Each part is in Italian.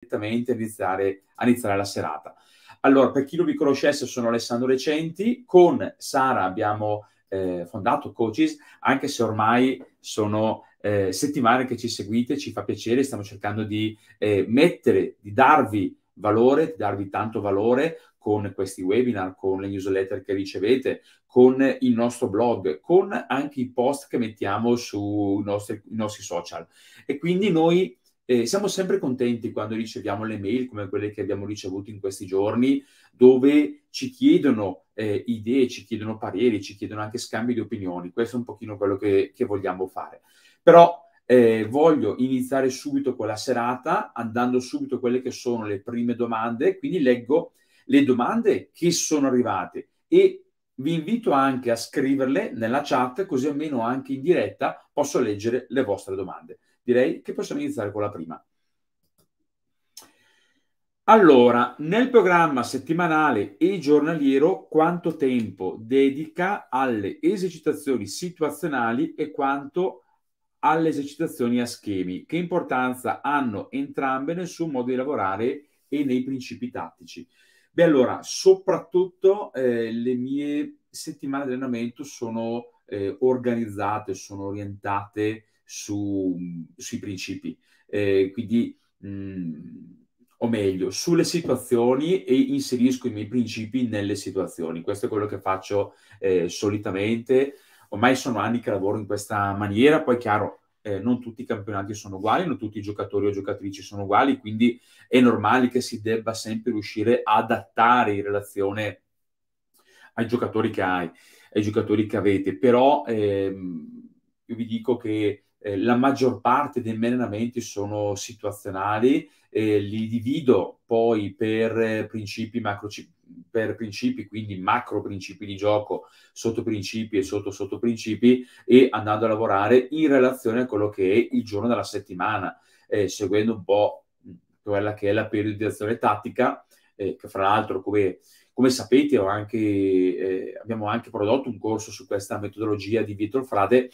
direttamente a iniziare, a iniziare la serata. Allora, per chi non mi conoscesse, sono Alessandro Recenti, con Sara abbiamo eh, fondato Coaches, anche se ormai sono eh, settimane che ci seguite, ci fa piacere, stiamo cercando di eh, mettere, di darvi valore, di darvi tanto valore con questi webinar, con le newsletter che ricevete, con il nostro blog, con anche i post che mettiamo sui nostri, nostri social. E quindi noi eh, siamo sempre contenti quando riceviamo le mail come quelle che abbiamo ricevuto in questi giorni, dove ci chiedono eh, idee, ci chiedono pareri, ci chiedono anche scambi di opinioni. Questo è un pochino quello che, che vogliamo fare. Però eh, voglio iniziare subito con la serata, andando subito a quelle che sono le prime domande, quindi leggo le domande che sono arrivate e vi invito anche a scriverle nella chat, così almeno anche in diretta posso leggere le vostre domande direi che possiamo iniziare con la prima. Allora, nel programma settimanale e giornaliero quanto tempo dedica alle esercitazioni situazionali e quanto alle esercitazioni a schemi? Che importanza hanno entrambe nel suo modo di lavorare e nei principi tattici? Beh, allora, soprattutto eh, le mie settimane di allenamento sono eh, organizzate, sono orientate su, sui principi, eh, quindi, mh, mm, o meglio, sulle situazioni e inserisco i miei principi nelle situazioni. Questo è quello che faccio eh, solitamente. Ormai sono anni che lavoro in questa maniera, poi chiaro, eh, non tutti i campionati sono uguali, non tutti i giocatori o giocatrici sono uguali, quindi è normale che si debba sempre riuscire ad adattare in relazione ai giocatori che hai, ai giocatori che avete, però ehm, io vi dico che eh, la maggior parte dei miei allenamenti sono situazionali, eh, li divido poi per eh, principi, macro, per principi, quindi macro principi di gioco, sotto principi e sotto sotto principi, e andando a lavorare in relazione a quello che è il giorno della settimana, eh, seguendo un po' quella che è la periodizzazione tattica, eh, che fra l'altro come come sapete anche, eh, abbiamo anche prodotto un corso su questa metodologia di Vito Frade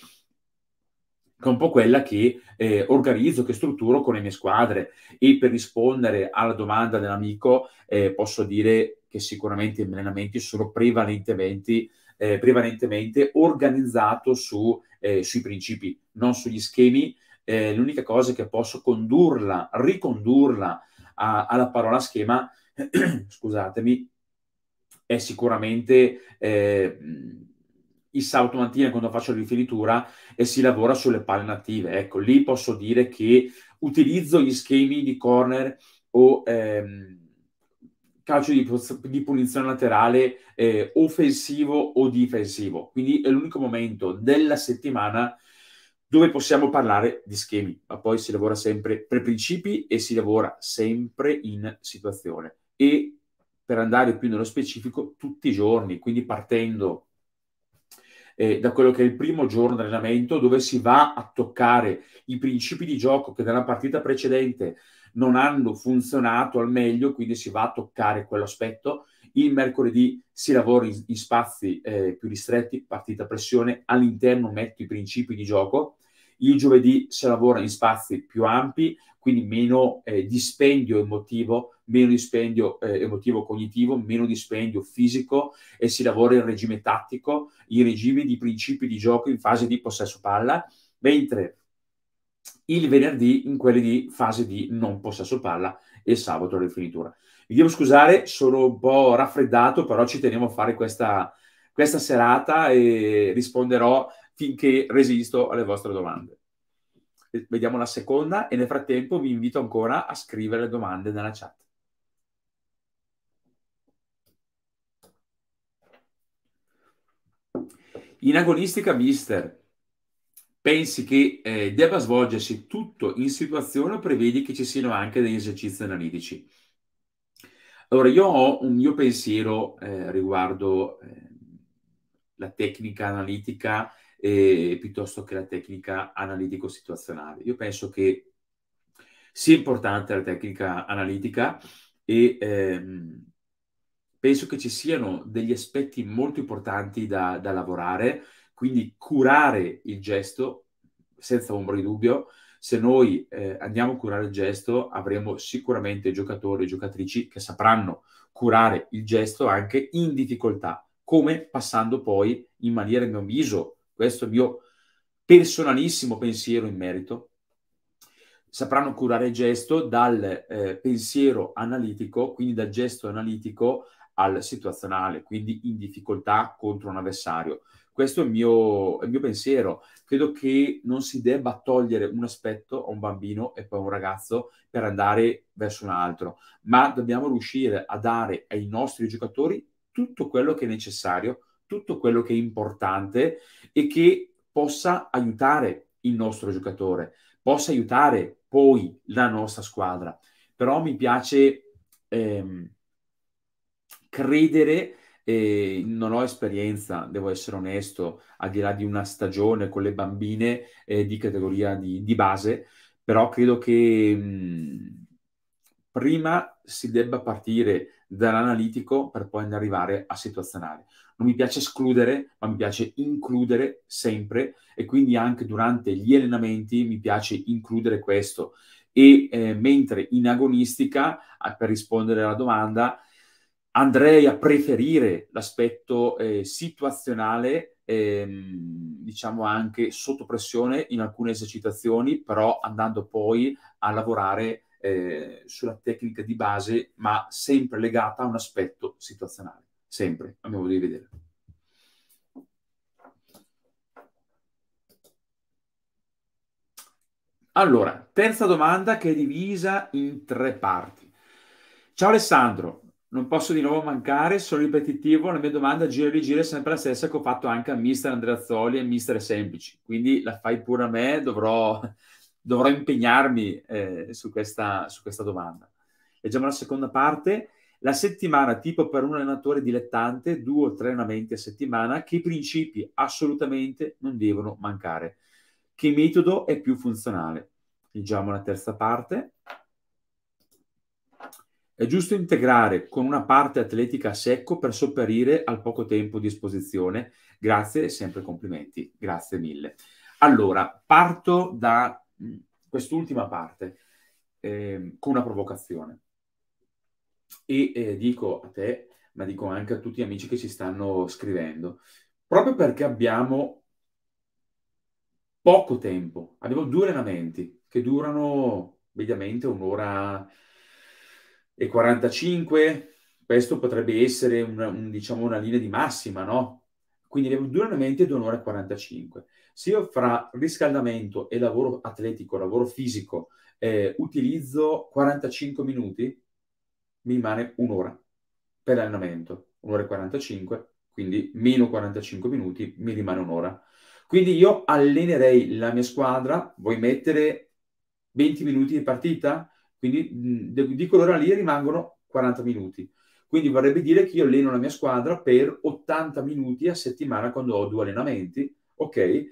che è un po' quella che eh, organizzo, che strutturo con le mie squadre. E per rispondere alla domanda dell'amico, eh, posso dire che sicuramente gli allenamenti sono prevalentemente, eh, prevalentemente organizzato su, eh, sui principi, non sugli schemi. Eh, l'unica cosa che posso condurla, ricondurla a, alla parola schema, scusatemi, è sicuramente Eh, il sabato mattina quando faccio la rifinitura e si lavora sulle palle native. Ecco, lì posso dire che utilizzo gli schemi di corner o ehm, calcio di, di, punizione laterale eh, offensivo o difensivo. Quindi è l'unico momento della settimana dove possiamo parlare di schemi, ma poi si lavora sempre per principi e si lavora sempre in situazione. E per andare più nello specifico, tutti i giorni, quindi partendo eh, da quello che è il primo giorno di allenamento dove si va a toccare i principi di gioco che nella partita precedente non hanno funzionato al meglio, quindi si va a toccare quell'aspetto. Il mercoledì si lavora in, in spazi eh, più ristretti, partita pressione, all'interno metto i principi di gioco il giovedì si lavora in spazi più ampi, quindi meno eh, dispendio emotivo, meno dispendio eh, emotivo cognitivo, meno dispendio fisico e si lavora in regime tattico, in regime di principi di gioco in fase di possesso palla, mentre il venerdì in quelle di fase di non possesso palla e sabato rifinitura. Vi devo scusare, sono un po' raffreddato, però ci tenevo a fare questa, questa serata e risponderò finché resisto alle vostre domande. Vediamo la seconda e nel frattempo vi invito ancora a scrivere le domande nella chat. In agonistica, mister, pensi che eh, debba svolgersi tutto in situazione o prevedi che ci siano anche degli esercizi analitici? Allora, io ho un mio pensiero eh, riguardo eh, la tecnica analitica eh, piuttosto che la tecnica analitico-situazionale. Io penso che sia importante la tecnica analitica e ehm, penso che ci siano degli aspetti molto importanti da, da lavorare, quindi curare il gesto, senza ombra di dubbio, se noi eh, andiamo a curare il gesto, avremo sicuramente giocatori e giocatrici che sapranno curare il gesto anche in difficoltà, come passando poi in maniera, a mio avviso, questo è il mio personalissimo pensiero in merito. Sapranno curare il gesto dal eh, pensiero analitico, quindi dal gesto analitico al situazionale, quindi in difficoltà contro un avversario. Questo è il, mio, è il mio, pensiero. Credo che non si debba togliere un aspetto a un bambino e poi a un ragazzo per andare verso un altro, ma dobbiamo riuscire a dare ai nostri giocatori tutto quello che è necessario tutto quello che è importante e che possa aiutare il nostro giocatore, possa aiutare poi la nostra squadra. Però mi piace ehm, credere, eh, non ho esperienza, devo essere onesto, al di là di una stagione con le bambine eh, di categoria di, di, base, però credo che mh, mm, prima si debba partire dall'analitico per poi andare a situazionale non mi piace escludere, ma mi piace includere sempre e quindi anche durante gli allenamenti mi piace includere questo. E eh, mentre in agonistica, per rispondere alla domanda, andrei a preferire l'aspetto eh, situazionale, ehm, diciamo anche sotto pressione in alcune esercitazioni, però andando poi a lavorare eh, sulla tecnica di base, ma sempre legata a un aspetto situazionale sempre, a mio modo di vedere. Allora, terza domanda che è divisa in tre parti. Ciao Alessandro, non posso di nuovo mancare, sono ripetitivo, la mia domanda gira e rigira è sempre la stessa che ho fatto anche a mister Andreazzoli e mister Semplici, quindi la fai pure a me, dovrò, dovrò impegnarmi eh, su, questa, su questa domanda. Leggiamo la seconda parte. La settimana tipo per un allenatore dilettante, due o tre allenamenti a settimana, che i principi assolutamente non devono mancare. Che metodo è più funzionale? Leggiamo la terza parte. È giusto integrare con una parte atletica a secco per sopperire al poco tempo a disposizione. Grazie e sempre complimenti. Grazie mille. Allora, parto da mm, quest'ultima parte eh, con una provocazione e eh, dico a te, ma dico anche a tutti gli amici che ci stanno scrivendo, proprio perché abbiamo poco tempo, abbiamo due allenamenti che durano mediamente un'ora e 45, questo potrebbe essere una, un, diciamo una linea di massima, no? Quindi abbiamo due allenamenti ed un'ora e 45. Se io fra riscaldamento e lavoro atletico, lavoro fisico, eh, utilizzo 45 minuti, mi rimane un'ora per allenamento, un'ora e 45, quindi meno 45 minuti, mi rimane un'ora. Quindi io allenerei la mia squadra, vuoi mettere 20 minuti di partita? Quindi di quell'ora lì rimangono 40 minuti. Quindi vorrebbe dire che io alleno la mia squadra per 80 minuti a settimana quando ho due allenamenti, ok?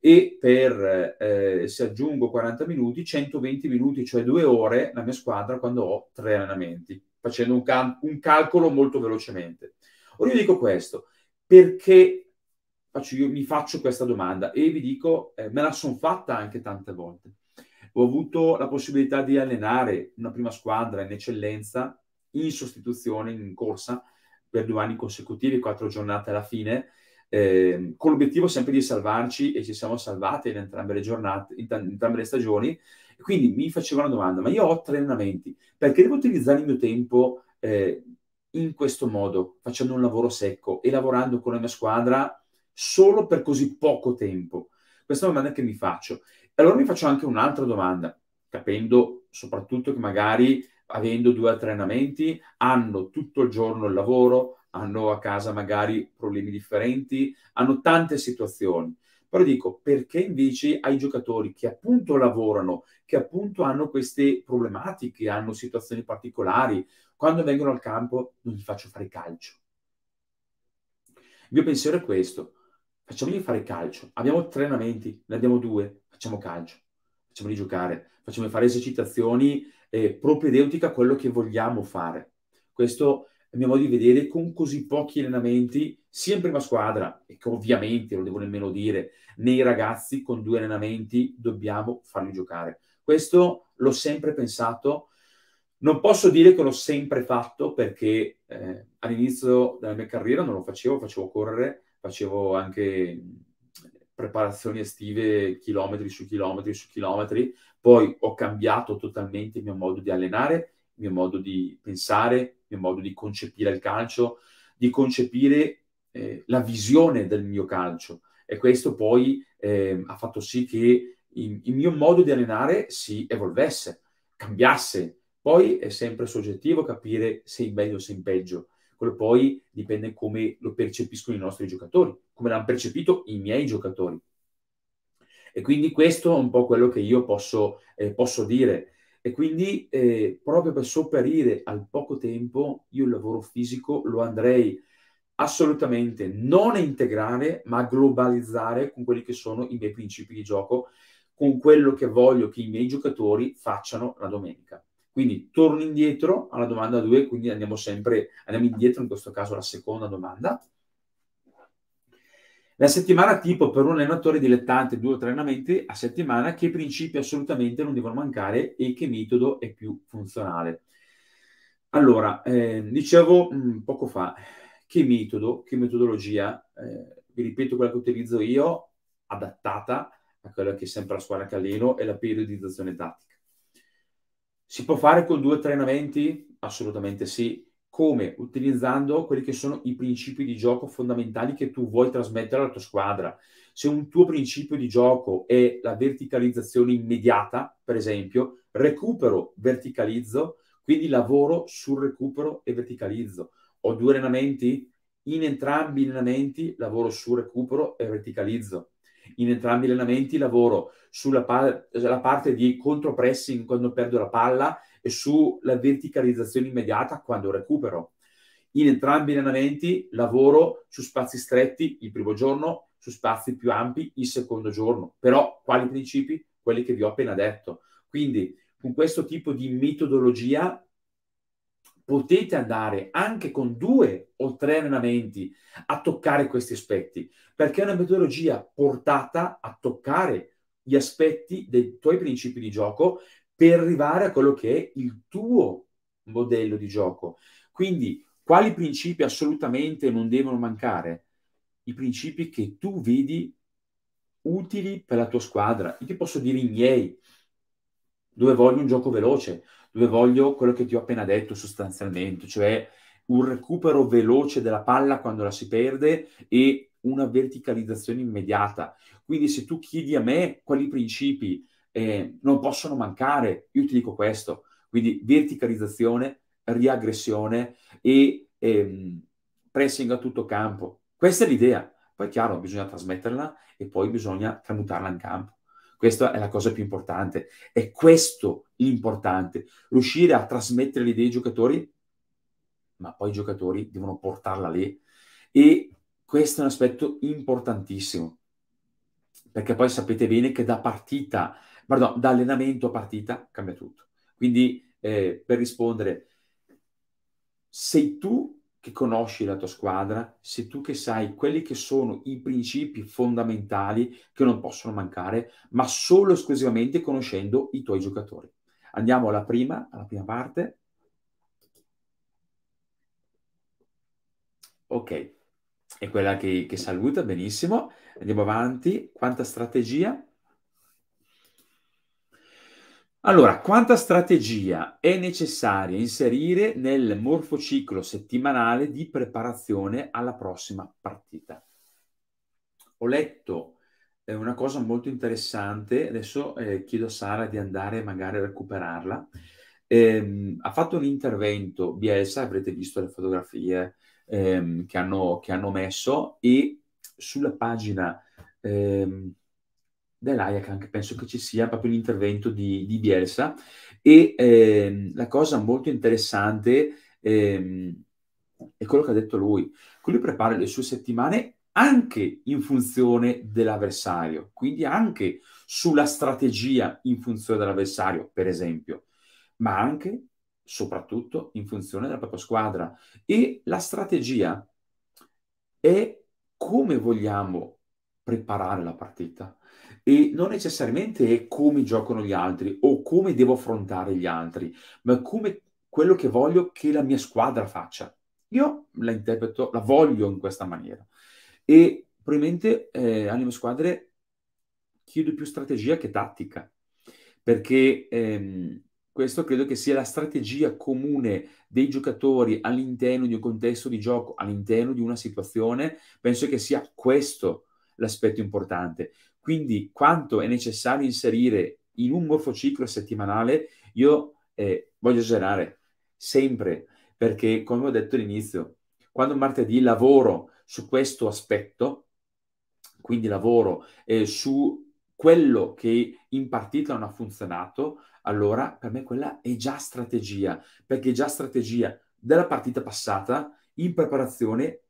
E per, eh, se aggiungo 40 minuti, 120 minuti, cioè due ore, la mia squadra quando ho tre allenamenti facendo un, cal- un calcolo molto velocemente. Ora io dico questo, perché faccio, io mi faccio questa domanda e vi dico, eh, me la sono fatta anche tante volte. Ho avuto la possibilità di allenare una prima squadra in eccellenza, in sostituzione, in corsa, per due anni consecutivi, quattro giornate alla fine, eh, con l'obiettivo sempre di salvarci e ci siamo salvati in entrambe le giornate, in, t- in entrambe le stagioni, quindi mi faceva una domanda, ma io ho tre allenamenti, perché devo utilizzare il mio tempo eh, in questo modo, facendo un lavoro secco e lavorando con la mia squadra solo per così poco tempo? Questa è una domanda che mi faccio. Allora mi faccio anche un'altra domanda, capendo soprattutto che magari avendo due allenamenti hanno tutto il giorno il lavoro, hanno a casa magari problemi differenti, hanno tante situazioni. Però dico, perché invece ai giocatori che appunto lavorano, che appunto hanno queste problematiche, hanno situazioni particolari, quando vengono al campo non gli faccio fare calcio? Il mio pensiero è questo, facciamogli fare calcio. Abbiamo tre allenamenti, ne abbiamo due, facciamo calcio, facciamoli giocare, facciamo fare esercitazioni eh, propedeutiche a quello che vogliamo fare. Questo è il mio modo di vedere, con così pochi allenamenti sia in prima squadra, e che ovviamente, lo devo nemmeno dire, nei ragazzi con due allenamenti dobbiamo farli giocare. Questo l'ho sempre pensato, non posso dire che l'ho sempre fatto perché eh, all'inizio della mia carriera non lo facevo, facevo correre, facevo anche preparazioni estive chilometri su chilometri su chilometri, poi ho cambiato totalmente il mio modo di allenare, il mio modo di pensare, il mio modo di concepire il calcio, di concepire eh, la visione del mio calcio e questo poi eh, ha fatto sì che il, il, mio modo di allenare si evolvesse, cambiasse. Poi è sempre soggettivo capire se in meglio o se in peggio. Quello poi dipende come lo percepiscono i nostri giocatori, come l'hanno percepito i miei giocatori. E quindi questo è un po' quello che io posso, eh, posso dire. E quindi eh, proprio per sopperire al poco tempo, io il lavoro fisico lo andrei assolutamente non integrare, ma globalizzare con quelli che sono i miei principi di gioco, con quello che voglio che i miei giocatori facciano la domenica. Quindi torno indietro alla domanda 2, quindi andiamo sempre, andiamo indietro in questo caso alla seconda domanda. La settimana tipo per un allenatore dilettante, due o tre allenamenti a settimana, che principi assolutamente non devono mancare e che metodo è più funzionale? Allora, eh, dicevo mh, mm, poco fa, che metodo, che metodologia, eh, vi ripeto quella che utilizzo io, adattata a quella che è sempre la squadra che alleno, la periodizzazione tattica. Si può fare con due allenamenti? Assolutamente sì. Come? Utilizzando quelli che sono i principi di gioco fondamentali che tu vuoi trasmettere alla tua squadra. Se un tuo principio di gioco è la verticalizzazione immediata, per esempio, recupero, verticalizzo, quindi lavoro sul recupero e verticalizzo ho due allenamenti, in entrambi gli allenamenti lavoro su recupero e verticalizzo. In entrambi gli allenamenti lavoro sulla pa- parte di contropressing quando perdo la palla e sulla verticalizzazione immediata quando recupero. In entrambi gli allenamenti lavoro su spazi stretti il primo giorno, su spazi più ampi il secondo giorno. Però quali principi? Quelli che vi ho appena detto. Quindi con questo tipo di metodologia potete andare anche con due o tre allenamenti a toccare questi aspetti, perché è una metodologia portata a toccare gli aspetti dei tuoi principi di gioco per arrivare a quello che è il tuo modello di gioco. Quindi, quali principi assolutamente non devono mancare? I principi che tu vedi utili per la tua squadra. Io ti posso dire i miei, dove voglio un gioco veloce, dove voglio quello che ti ho appena detto sostanzialmente, cioè un recupero veloce della palla quando la si perde e una verticalizzazione immediata. Quindi se tu chiedi a me quali principi eh, non possono mancare, io ti dico questo. Quindi verticalizzazione, riaggressione e ehm, pressing a tutto campo. Questa è l'idea. Poi è chiaro, bisogna trasmetterla e poi bisogna tramutarla in campo. Questa è la cosa più importante. È questo l'importante, riuscire a trasmettere le idee ai giocatori, ma poi i giocatori devono portarla lì. E questo è un aspetto importantissimo, perché poi sapete bene che da partita, pardon, da allenamento a partita cambia tutto. Quindi, eh, per rispondere, sei tu che conosci la tua squadra, sei tu che sai quelli che sono i principi fondamentali che non possono mancare, ma solo e esclusivamente conoscendo i tuoi giocatori. Andiamo alla prima, alla prima parte. Ok, è quella che, che saluta, benissimo. Andiamo avanti. Quanta strategia? Allora, quanta strategia è necessaria inserire nel morfociclo settimanale di preparazione alla prossima partita? Ho letto eh, una cosa molto interessante, adesso eh, chiedo a Sara di andare magari a recuperarla. Eh, ha fatto un intervento Bielsa, avrete visto le fotografie ehm, che hanno, che, hanno, messo, e sulla pagina ehm, dell'Ajax, penso che ci sia proprio l'intervento di, di Bielsa. E eh, la cosa molto interessante eh, è quello che ha detto lui. Lui prepara le sue settimane anche in funzione dell'avversario, quindi anche sulla strategia in funzione dell'avversario, per esempio, ma anche, soprattutto, in funzione della propria squadra. E la strategia è come vogliamo preparare la partita e non necessariamente è come giocano gli altri o come devo affrontare gli altri, ma come quello che voglio che la mia squadra faccia. Io la interpreto, la voglio in questa maniera. E probabilmente eh, alle mie squadre chiedo più strategia che tattica, perché ehm, questo credo che sia la strategia comune dei giocatori all'interno di un contesto di gioco, all'interno di una situazione, penso che sia questo l'aspetto importante. Quindi quanto è necessario inserire in un morfociclo settimanale, io eh, voglio esagerare sempre, perché come ho detto all'inizio, quando martedì lavoro su questo aspetto, quindi lavoro eh, su quello che in partita non ha funzionato, allora per me quella è già strategia, perché è già strategia della partita passata in preparazione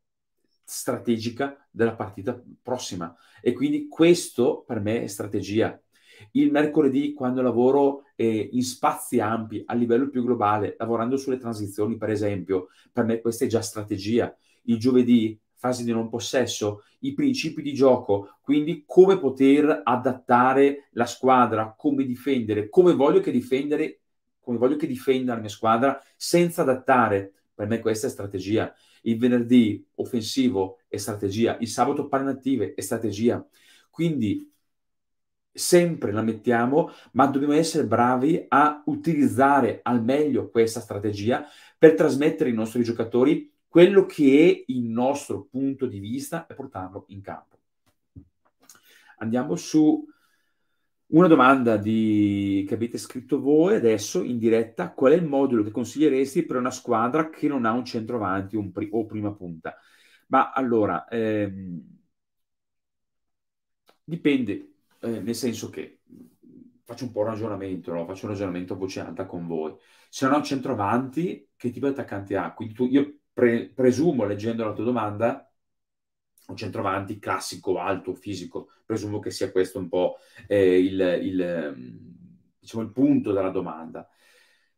strategica della partita prossima. E quindi questo per me è strategia. Il mercoledì, quando lavoro eh, in spazi ampi a livello più globale, lavorando sulle transizioni, per esempio, per me questa è già strategia. Il giovedì, fase di non possesso, i principi di gioco, quindi come poter adattare la squadra, come difendere, come voglio che difendere, come voglio che difenda la mia squadra senza adattare per me questa è strategia. Il venerdì offensivo è strategia. Il sabato panne è strategia. Quindi sempre la mettiamo, ma dobbiamo essere bravi a utilizzare al meglio questa strategia per trasmettere ai nostri giocatori quello che è il nostro punto di vista e portarlo in campo. Andiamo su una domanda di... che avete scritto voi adesso in diretta, qual è il modulo che consiglieresti per una squadra che non ha un centroavanti un pri... o prima punta? Ma allora, ehm... dipende, eh, nel senso che faccio un po' un ragionamento, no? faccio un ragionamento a voce alta con voi. Se non ha un centroavanti, che tipo di attaccante ha? Quindi tu, io pre- presumo, leggendo la tua domanda, un centravanti classico, alto, fisico. Presumo che sia questo un po' eh, il, il, ehm, diciamo, il, punto della domanda.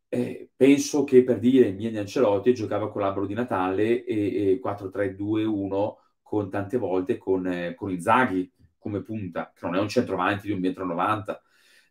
Eh, penso che per dire Mieni Ancelotti giocava con l'albero di Natale e, e 4-3-2-1 con tante volte con, eh, con Inzaghi come punta, che non è un centravanti di un metro 90.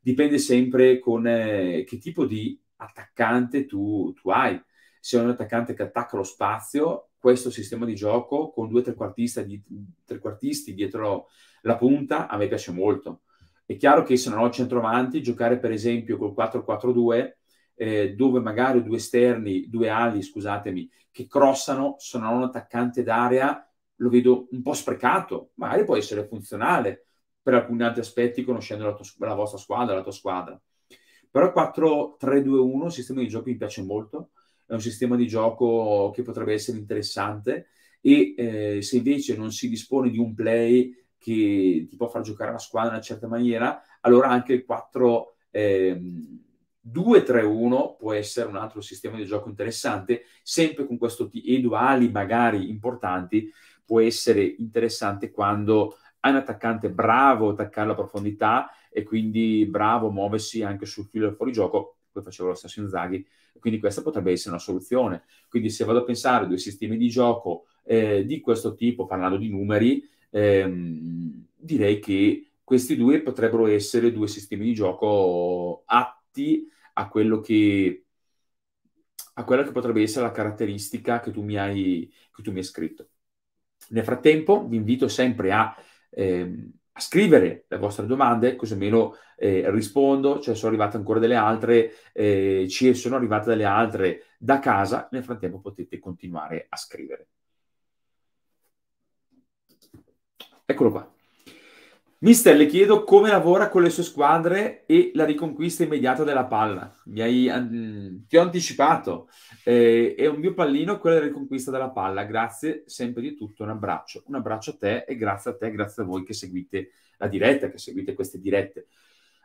Dipende sempre con eh, che tipo di attaccante tu, tu hai. Se è un attaccante che attacca lo spazio, questo sistema di gioco con due trequartisti dietro la punta a me piace molto. È chiaro che se non ho centravanti, giocare per esempio col 4-4-2, eh, dove magari due esterni, due ali, scusatemi, che crossano, se non ho un attaccante d'area, lo vedo un po' sprecato. Magari può essere funzionale per alcuni altri aspetti, conoscendo la, la vostra squadra, la tua squadra. Però 4-3-2-1, sistema di gioco mi piace molto è un sistema di gioco che potrebbe essere interessante e eh, se invece non si dispone di un play che ti può far giocare la squadra in una certa maniera, allora anche il 4 eh, 2-3-1 può essere un altro sistema di gioco interessante, sempre con questo t- e duali magari importanti, può essere interessante quando hai un attaccante bravo a attaccare la profondità e quindi bravo a muoversi anche sul filo del fuorigioco, poi facevo lo stesso in Zaghi, quindi questa potrebbe essere una soluzione. Quindi se vado a pensare a due sistemi di gioco eh, di questo tipo, parlando di numeri, ehm, direi che questi due potrebbero essere due sistemi di gioco atti a quello che a quella che potrebbe essere la caratteristica che tu mi hai, tu mi hai scritto. Nel frattempo vi invito sempre a ehm, a scrivere le vostre domande, così almeno eh, rispondo, cioè sono arrivate ancora delle altre, eh, ci sono arrivate delle altre da casa, nel frattempo potete continuare a scrivere. Eccolo qua. Mister, le chiedo come lavora con le sue squadre e la riconquista immediata della palla. Hai, mm, ti ho anticipato, eh, è un mio pallino quella della riconquista della palla. Grazie sempre di tutto, un abbraccio. Un abbraccio a te e grazie a te, grazie a voi che seguite la diretta, che seguite queste dirette.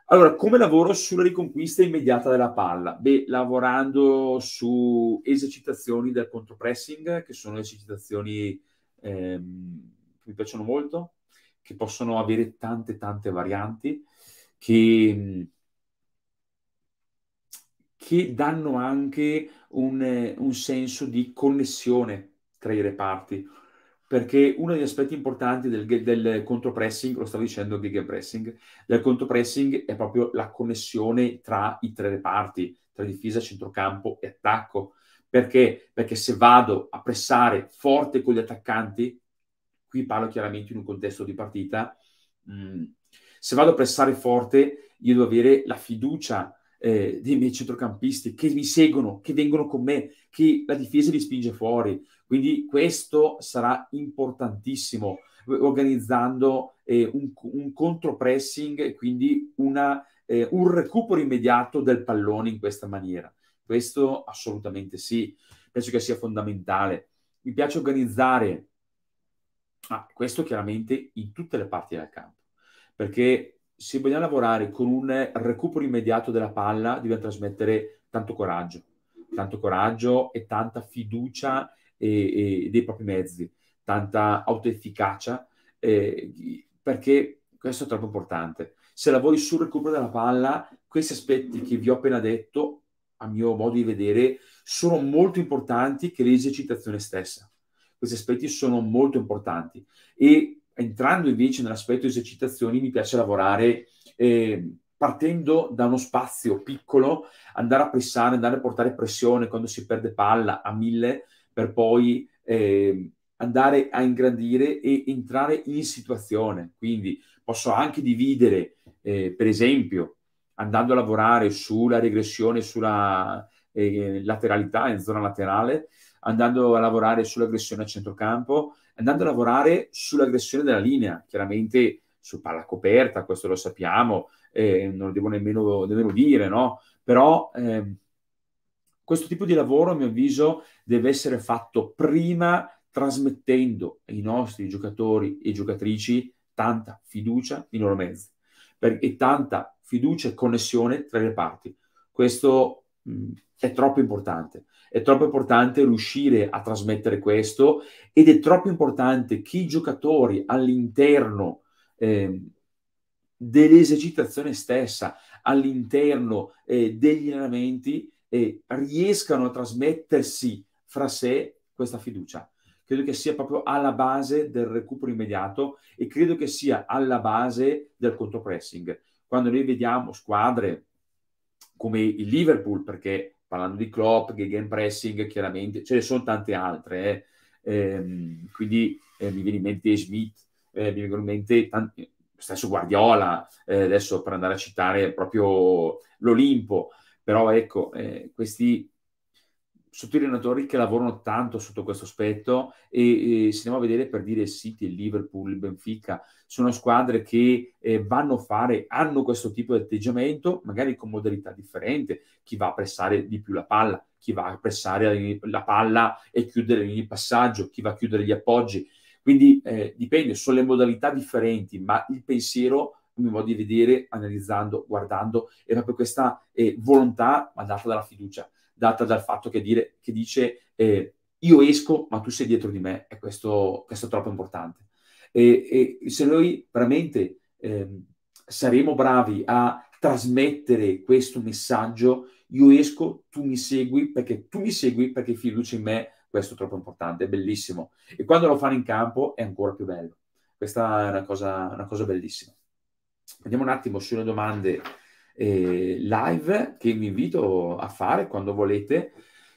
Allora, come lavoro sulla riconquista immediata della palla? Beh, lavorando su esercitazioni del contropressing, che sono esercitazioni ehm, che mi piacciono molto, che possono avere tante tante varianti, che, mm, che danno anche un, eh, un senso di connessione tra i reparti, perché uno degli aspetti importanti del, del contropressing, lo stavo dicendo, il pressing, del contropressing è proprio la connessione tra i tre reparti, tra difesa, centrocampo e attacco. Perché? Perché se vado a pressare forte con gli attaccanti, qui parlo chiaramente in un contesto di partita, mh, mm, se vado a pressare forte, io devo avere la fiducia eh, dei miei centrocampisti che mi seguono, che vengono con me, che la difesa li spinge fuori. Quindi questo sarà importantissimo eh, organizzando eh, un, un contropressing e quindi una, eh, un recupero immediato del pallone in questa maniera. Questo assolutamente sì, penso che sia fondamentale. Mi piace organizzare Ah, questo chiaramente in tutte le parti del campo, perché se vogliamo lavorare con un recupero immediato della palla, dobbiamo trasmettere tanto coraggio, tanto coraggio e tanta fiducia e, e dei propri mezzi, tanta autoefficacia, eh, perché questo è troppo importante. Se lavori sul recupero della palla, questi aspetti che vi ho appena detto, a mio modo di vedere, sono molto importanti che l'esercitazione stessa questi aspetti sono molto importanti. E entrando invece nell'aspetto esercitazioni, mi piace lavorare eh, partendo da uno spazio piccolo, andare a pressare, andare a portare pressione quando si perde palla a mille, per poi eh, andare a ingrandire e entrare in situazione. Quindi posso anche dividere, eh, per esempio, andando a lavorare sulla regressione, sulla eh, lateralità, in zona laterale, andando a lavorare sull'aggressione a centrocampo, andando a lavorare sull'aggressione della linea, chiaramente su palla coperta, questo lo sappiamo, eh, non lo devo nemmeno, nemmeno dire, no? Però eh, questo tipo di lavoro, a mio avviso, deve essere fatto prima trasmettendo ai nostri giocatori e giocatrici tanta fiducia in loro mezzi e tanta fiducia e connessione tra le parti. Questo Mm. è troppo importante. È troppo importante riuscire a trasmettere questo ed è troppo importante che i giocatori all'interno eh, dell'esercitazione stessa, all'interno eh, degli allenamenti, eh, riescano a trasmettersi fra sé questa fiducia. Credo che sia proprio alla base del recupero immediato e credo che sia alla base del contropressing. Quando noi vediamo squadre come il Liverpool, perché parlando di Klopp, Game Pressing, chiaramente, ce ne sono tante altre, eh. ehm, quindi eh, mi viene in mente Smith, eh, mi vengono in mente tanti, stesso Guardiola, eh, adesso per andare a citare proprio l'Olimpo, però ecco, eh, questi sotto i allenatori che lavorano tanto sotto questo aspetto e, e se andiamo a vedere per dire City, Liverpool, Benfica, sono squadre che eh, vanno a fare, hanno questo tipo di atteggiamento, magari con modalità differente, chi va a pressare di più la palla, chi va a pressare la palla e chiudere il passaggio, chi va a chiudere gli appoggi. Quindi eh, dipende, sono le modalità differenti, ma il pensiero a mio modo di vedere, analizzando, guardando, è proprio questa eh, volontà ma data dalla fiducia data dal fatto che, dire, che dice eh, io esco ma tu sei dietro di me e questo, questo è troppo importante. E, e se noi veramente eh, saremo bravi a trasmettere questo messaggio, io esco, tu mi segui perché tu mi segui perché fiducia in me, questo è troppo importante, è bellissimo. E quando lo fanno in campo è ancora più bello. Questa è una cosa, una cosa bellissima. Andiamo un attimo sulle domande eh, live che vi invito a fare quando volete.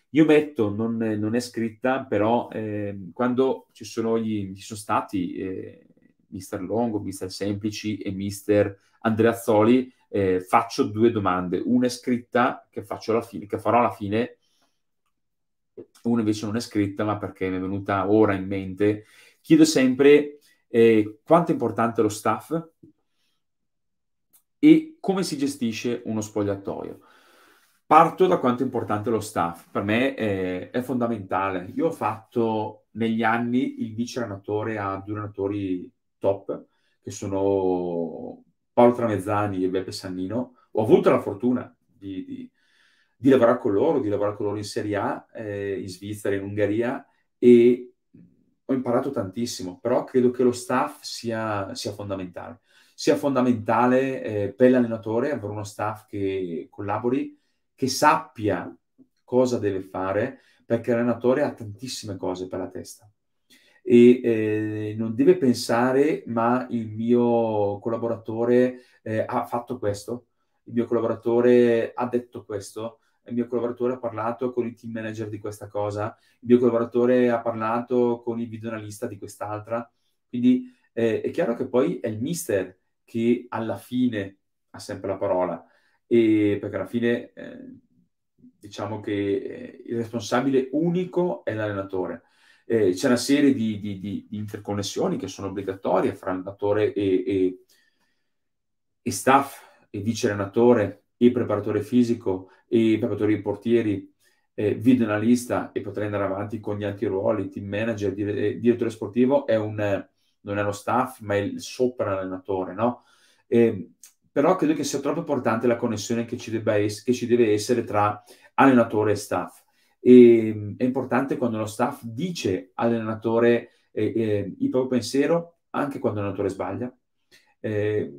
Io metto, non, non è scritta, però eh, quando ci sono, gli, ci sono stati eh, mister Longo, mister Semplici e mister Andreazzoli, eh, faccio due domande. Una è scritta che, fine, che farò alla fine, una invece non è scritta, ma perché mi è venuta ora in mente. Chiedo sempre eh, quanto è importante lo staff, e come si gestisce uno spogliatoio. Parto da quanto è importante lo staff, per me è, è fondamentale. Io ho fatto negli anni il vice allenatore a due allenatori top, che sono Paolo Tramezzani e Beppe Sannino. Ho avuto la fortuna di, di, di lavorare con loro, di lavorare con loro in Serie A, eh, in Svizzera, in Ungheria e ho imparato tantissimo, però credo che lo staff sia, sia fondamentale sia fondamentale eh, per l'allenatore, avere uno staff che collabori, che sappia cosa deve fare, perché l'allenatore ha tantissime cose per la testa e eh, non deve pensare ma il mio collaboratore eh, ha fatto questo, il mio collaboratore ha detto questo, il mio collaboratore ha parlato con il team manager di questa cosa, il mio collaboratore ha parlato con il video analista di quest'altra. Quindi eh, è chiaro che poi è il mister che alla fine ha sempre la parola, e perché alla fine eh, diciamo che eh, il responsabile unico è l'allenatore. Eh, c'è una serie di, di, di, interconnessioni che sono obbligatorie fra allenatore e, e, e staff, e vice allenatore, e preparatore fisico, e preparatori portieri, eh, video analista, e potrei andare avanti con gli altri ruoli, team manager, dire, eh, direttore sportivo, è un non è lo staff, ma è il sopra l'allenatore, no? E, però credo che sia troppo importante la connessione che ci, debba es- che ci deve essere tra allenatore e staff. E, è importante quando lo staff dice all'allenatore eh, eh, il proprio pensiero, anche quando l'allenatore sbaglia. Eh,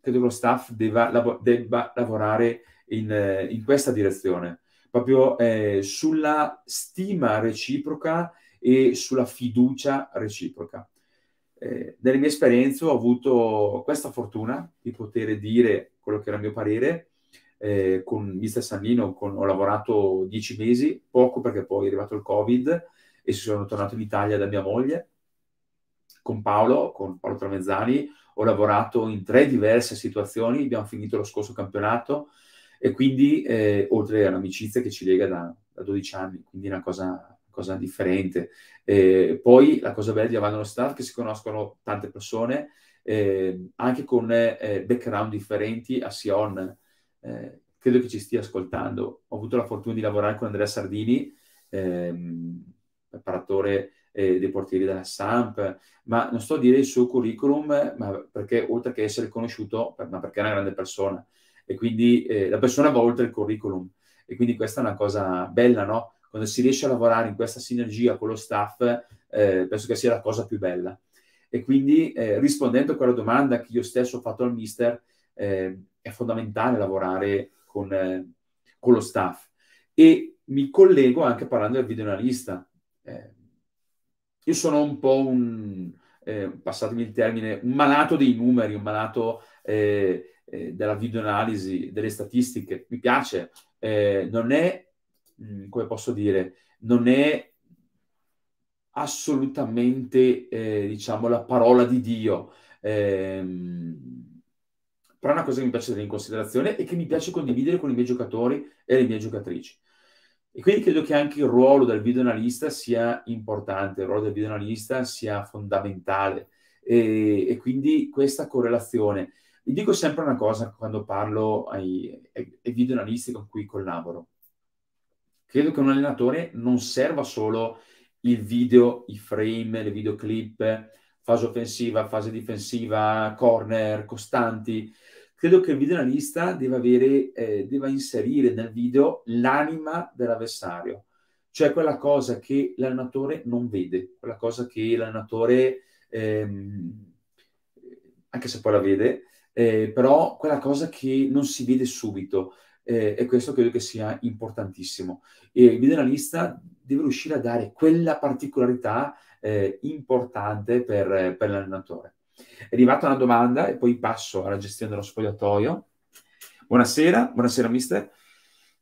credo che lo staff debba, labo- debba lavorare in, in, questa direzione, proprio eh, sulla stima reciproca e sulla fiducia reciproca nelle eh, mie esperienze ho avuto questa fortuna di poter dire quello che era il mio parere. Eh, con Mister Sannino con, ho lavorato dieci mesi, poco perché poi è arrivato il Covid e sono tornato in Italia da mia moglie. Con Paolo, con Paolo Tramezzani, ho lavorato in tre diverse situazioni, abbiamo finito lo scorso campionato e quindi eh, oltre all'amicizia che ci lega da, da 12 anni, quindi è una cosa cosa differente. Eh, poi la cosa bella di Havana Star è che si conoscono tante persone, eh, anche con eh, background differenti a Sion. Eh, credo che ci stia ascoltando. Ho avuto la fortuna di lavorare con Andrea Sardini, ehm, preparatore eh, dei portieri della Samp, ma non sto a dire il suo curriculum, perché oltre che essere conosciuto, ma perché è una grande persona. E quindi eh, la persona va oltre il curriculum. E quindi questa è una cosa bella, no? quando si riesce a lavorare in questa sinergia con lo staff, eh, penso che sia la cosa più bella. E quindi eh, rispondendo a quella domanda che io stesso ho fatto al mister, eh, è fondamentale lavorare con, eh, con, lo staff. E mi collego anche parlando del videoanalista. Eh, io sono un po' un, eh, passatemi il termine, un malato dei numeri, un malato della videoanalisi, delle statistiche. Mi piace, eh, non è Mm, come posso dire, non è assolutamente, eh, diciamo, la parola di Dio. Ehm, però è una cosa che mi piace tenere in considerazione e che mi piace condividere con i miei giocatori e le mie giocatrici. E quindi credo che anche il ruolo del video analista sia importante, il ruolo del video analista sia fondamentale. E, e quindi questa correlazione. Vi dico sempre una cosa quando parlo ai, ai analisti con cui collaboro credo che un allenatore non serva solo il video, i frame, le videoclip, fase offensiva, fase difensiva, corner, costanti. Credo che il videoanalista debba, avere, eh, debba inserire nel video l'anima dell'avversario, cioè quella cosa che l'allenatore non vede, quella cosa che l'allenatore, ehm, anche se poi la vede, eh, però quella cosa che non si vede subito, eh, e questo credo che sia importantissimo. E il video analista deve riuscire a dare quella particolarità eh, importante per, per l'allenatore. È arrivata una domanda e poi passo alla gestione dello spogliatoio. Buonasera, buonasera mister.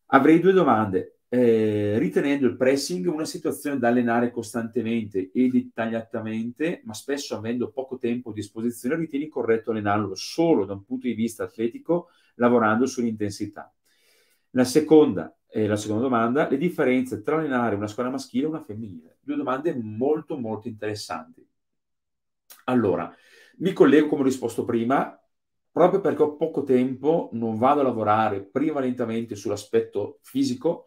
Avrei due domande. Eh, ritenendo il pressing una situazione da allenare costantemente e dettagliatamente, ma spesso avendo poco tempo a disposizione, ritieni corretto allenarlo solo da un punto di vista atletico, lavorando sull'intensità. La seconda, eh, la seconda domanda, le differenze tra allenare una squadra maschile e una femminile. Due domande molto, molto interessanti. Allora, mi collego come ho risposto prima, proprio perché ho poco tempo, non vado a lavorare prevalentemente sull'aspetto fisico,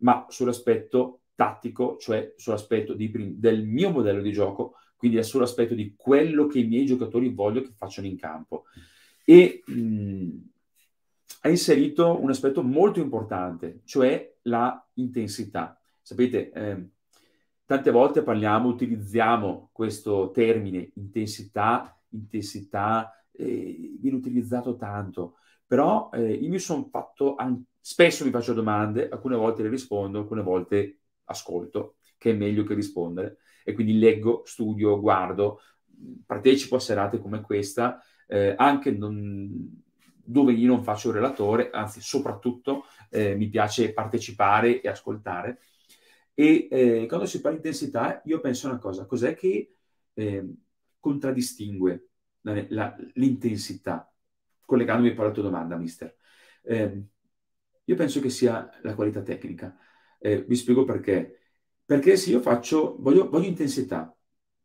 ma sull'aspetto tattico, cioè sull'aspetto di, del mio modello di gioco, quindi sull'aspetto di quello che i miei giocatori vogliono che facciano in campo. E mh, ha inserito un aspetto molto importante, cioè la intensità. Sapete, eh, tante volte parliamo, utilizziamo questo termine intensità, intensità, eh, viene utilizzato tanto, però eh, io mi sono fatto, an- spesso mi faccio domande, alcune volte le rispondo, alcune volte ascolto, che è meglio che rispondere, e quindi leggo, studio, guardo, partecipo a serate come questa, eh, anche non, dove io non faccio il relatore, anzi soprattutto eh, mi piace partecipare e ascoltare. E eh, quando si parla di intensità, io penso a una cosa, cos'è che eh, contraddistingue la, la, l'intensità? Collegandomi poi alla tua domanda, mister. Ehm, io penso che sia la qualità tecnica. Eh, vi spiego perché. Perché se io faccio, voglio, voglio intensità,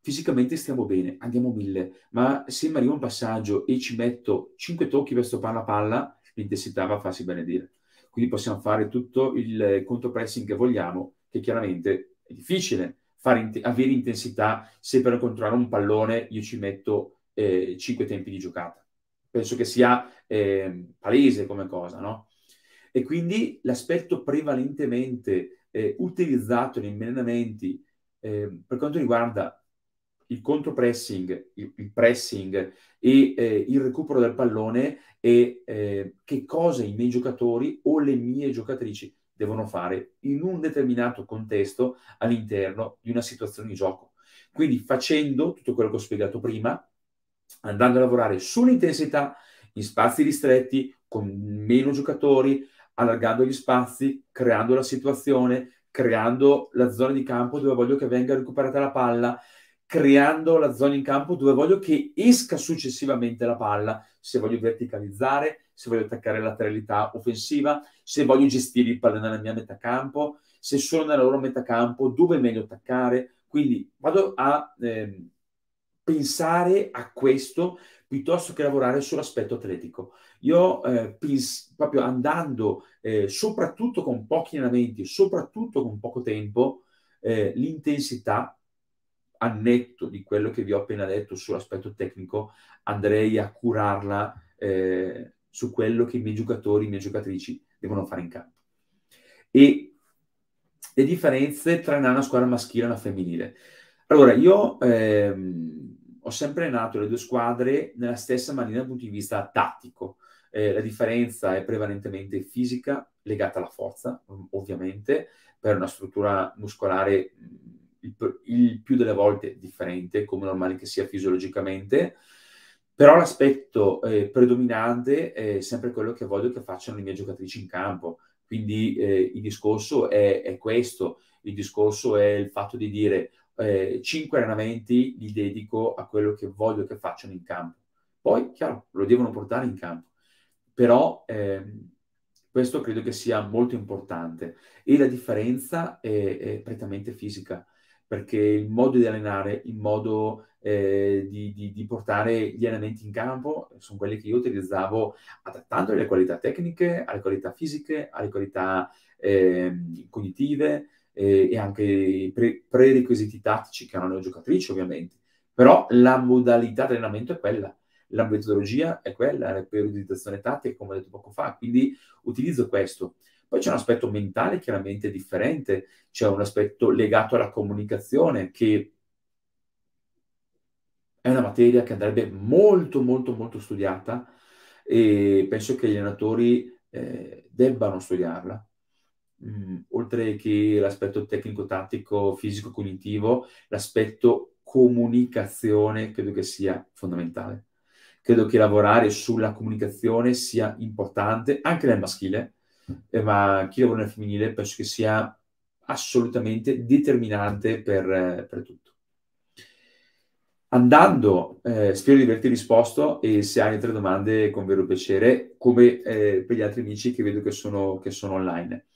fisicamente stiamo bene, andiamo mille, ma se mi arriva un passaggio e ci metto 5 tocchi verso palla a palla, l'intensità va a farsi benedire. Quindi possiamo fare tutto il contropressing che vogliamo, che chiaramente è difficile int- avere intensità se per controllare un pallone io ci metto eh, 5 tempi di giocata. Penso che sia eh, palese come cosa, no? E quindi l'aspetto prevalentemente eh, utilizzato negli allenamenti ehm, per quanto riguarda il contropressing, il, il pressing e eh, il recupero del pallone e eh, che cosa i miei giocatori o le mie giocatrici devono fare in un determinato contesto all'interno di una situazione di gioco. Quindi facendo tutto quello che ho spiegato prima, andando a lavorare sull'intensità in spazi ristretti, con meno giocatori, allargando gli spazi, creando la situazione, creando la zona di campo dove voglio che venga recuperata la palla, creando la zona in campo dove voglio che esca successivamente la palla, se voglio verticalizzare, se voglio attaccare lateralità offensiva, se voglio gestire il pallone nella mia metà campo, se sono nella loro metà campo, dove è meglio attaccare. Quindi vado a eh, pensare a questo piuttosto che lavorare sull'aspetto atletico. Io eh, pens- proprio andando eh, soprattutto con pochi allenamenti, soprattutto con poco tempo, eh, l'intensità al netto di quello che vi ho appena detto sull'aspetto tecnico, andrei a curarla eh, su quello che i miei giocatori, le mie giocatrici devono fare in campo. E le differenze tra una squadra maschile e una femminile. Allora, io ehm, ho sempre nato le due squadre nella stessa maniera dal punto di vista tattico. Eh, la differenza è prevalentemente fisica, legata alla forza, ovviamente, per una struttura muscolare il, il più delle volte differente, come normale che sia fisiologicamente, però l'aspetto eh, predominante è sempre quello che voglio che facciano le mie giocatrici in campo. Quindi eh, il discorso è, è, questo, il discorso è il fatto di dire eh, 5 allenamenti li dedico a quello che voglio che facciano in campo. Poi, chiaro, lo devono portare in campo, però ehm, questo credo che sia molto importante e la differenza è, è prettamente fisica perché il modo di allenare, il modo eh, di, di, di, portare gli allenamenti in campo sono quelli che io utilizzavo adattandoli alle qualità tecniche, alle qualità fisiche, alle qualità eh, cognitive eh, e anche i pre- prerequisiti tattici che hanno le giocatrici ovviamente. Però la modalità di allenamento è quella, la metodologia è quella, la periodizzazione tattica come ho detto poco fa, quindi utilizzo questo. Poi c'è un aspetto mentale chiaramente differente, c'è un aspetto legato alla comunicazione che è una materia che andrebbe molto molto molto studiata e penso che gli allenatori eh, debbano studiarla. Mm, oltre che l'aspetto tecnico, tattico, fisico, cognitivo, l'aspetto comunicazione credo che sia fondamentale. Credo che lavorare sulla comunicazione sia importante anche nel maschile, eh, ma chi lavora nel femminile penso che sia assolutamente determinante per, eh, per tutto. Andando, eh, spero di averti risposto e se hai altre domande con vero piacere, come eh, per gli altri amici che vedo che sono, che sono online.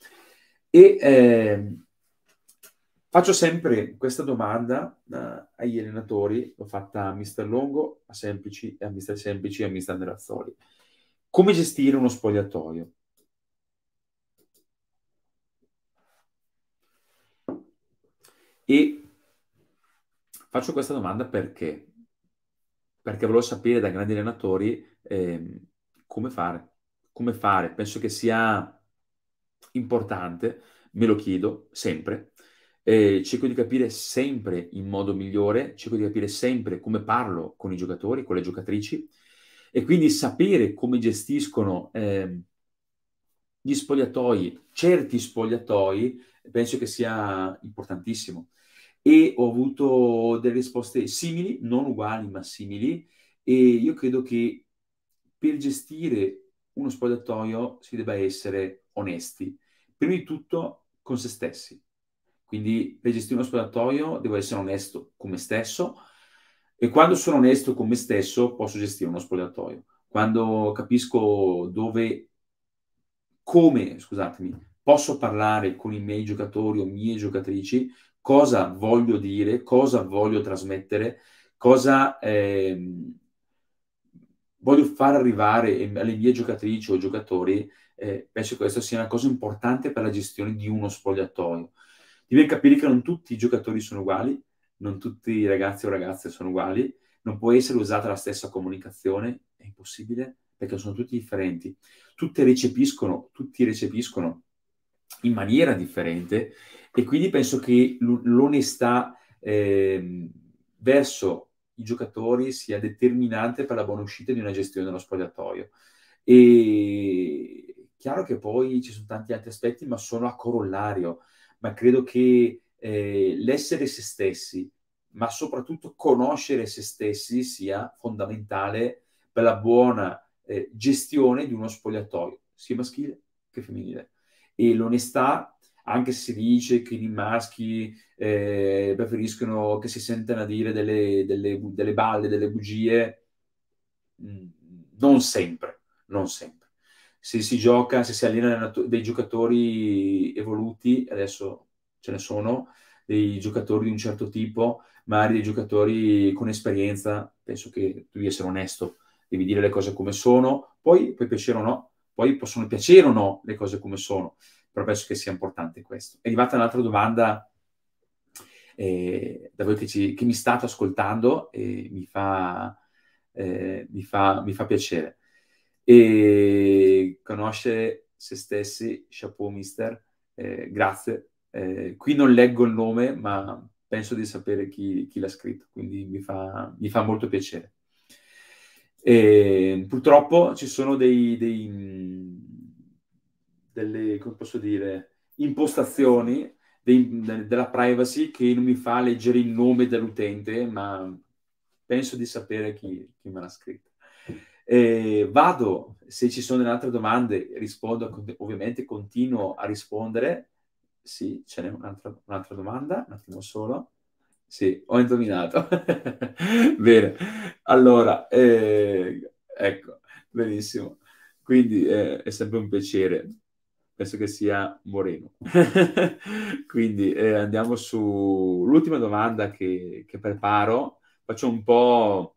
E ehm, faccio sempre questa domanda eh, agli allenatori, l'ho fatta a Mr. Longo, a Semplici, a Mr. Semplici e a Mr. Nerazzoli. Come gestire uno spogliatoio? E faccio questa domanda perché? Perché volevo sapere da grandi allenatori eh, come fare, come fare. Penso che sia importante, me lo chiedo sempre, eh, cerco di capire sempre in modo migliore, cerco di capire sempre come parlo con i giocatori, con le giocatrici e quindi sapere come gestiscono eh, gli spogliatoi, certi spogliatoi, penso che sia importantissimo e ho avuto delle risposte simili, non uguali ma simili e io credo che per gestire uno spogliatoio si debba essere onesti, prima di tutto con se stessi. Quindi per gestire uno spogliatoio devo essere onesto con me stesso e quando sono onesto con me stesso posso gestire uno spogliatoio. Quando capisco dove, come, scusatemi, posso parlare con i miei giocatori o mie giocatrici, cosa voglio dire, cosa voglio trasmettere, cosa eh, voglio far arrivare alle mie giocatrici o giocatori, eh, penso che questa sia una cosa importante per la gestione di uno spogliatoio. Devi capire che non tutti i giocatori sono uguali, non tutti i ragazzi o ragazze sono uguali, non può essere usata la stessa comunicazione, è impossibile perché sono tutti differenti. Tutte recepiscono, tutti recepiscono in maniera differente e quindi penso che l'onestà eh, verso i giocatori sia determinante per la buona uscita di una gestione dello spogliatoio. E chiaro che poi ci sono tanti altri aspetti, ma sono a corollario. Ma credo che eh, l'essere se stessi, ma soprattutto conoscere se stessi sia fondamentale per la buona eh, gestione di uno spogliatoio, sia maschile che femminile. E l'onestà anche se si dice che i maschi eh, preferiscono che si sentano dire delle, delle, delle balle, delle bugie, mm, non sempre, non sempre. Se si gioca, se si allenano dei giocatori evoluti, adesso ce ne sono, dei giocatori di un certo tipo, magari dei giocatori con esperienza, penso che devi essere onesto, devi dire le cose come sono, poi puoi piacere o no, poi possono piacere o no le cose come sono però penso che sia importante questo. È arrivata un'altra domanda eh, da voi che, ci, che, mi state ascoltando e mi fa, eh, mi fa, mi fa piacere. E conoscere se stessi, chapeau mister, eh, grazie. Eh, qui non leggo il nome, ma penso di sapere chi, chi l'ha scritto, quindi mi fa, mi fa molto piacere. E purtroppo ci sono dei, dei delle, come posso dire, impostazioni de, de, della privacy che non mi fa leggere il nome dell'utente, ma penso di sapere chi, chi me l'ha scritto. E vado, se ci sono altre domande, rispondo, ovviamente continuo a rispondere. Sì, ce n'è un'altra, un'altra domanda, un attimo solo. Sì, ho indovinato. Bene, allora, eh, ecco, benissimo. Quindi eh, è sempre un piacere penso che sia Moreno. Quindi eh, andiamo sull'ultima domanda che, che, preparo. Faccio un po'...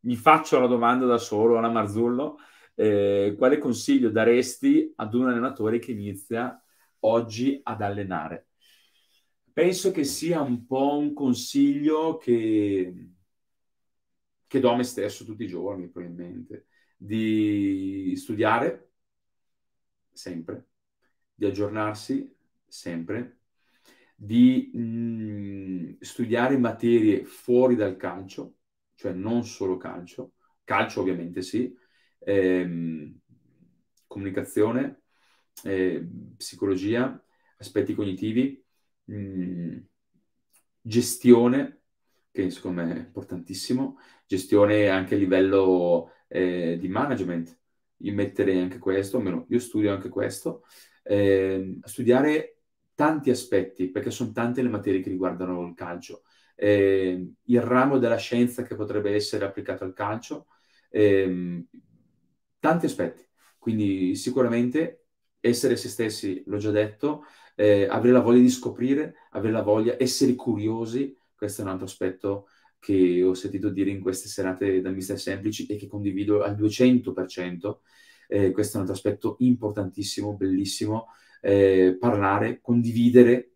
Mi faccio la domanda da solo, Anna Marzullo. Eh, quale consiglio daresti ad un allenatore che inizia oggi ad allenare? Penso che sia un po' un consiglio che, che do a me stesso tutti i giorni, probabilmente, di studiare sempre, di aggiornarsi sempre, di mh, mhmm, studiare materie fuori dal calcio, cioè non solo calcio, calcio ovviamente sì, ehm, comunicazione, eh, psicologia, aspetti cognitivi, mh, mhmm, gestione, che secondo me è importantissimo, gestione anche a livello eh, di management, immettere anche questo, almeno io studio anche questo, eh, studiare tanti aspetti, perché sono tante le materie che riguardano il calcio. Eh, il ramo della scienza che potrebbe essere applicato al calcio, eh, tanti aspetti. Quindi sicuramente essere se stessi, l'ho già detto, eh, avere la voglia di scoprire, avere la voglia, essere curiosi, questo è un altro aspetto che ho sentito dire in queste serate da Mister Semplici e che condivido al 200%, eh, questo è un altro aspetto importantissimo, bellissimo, eh, parlare, condividere,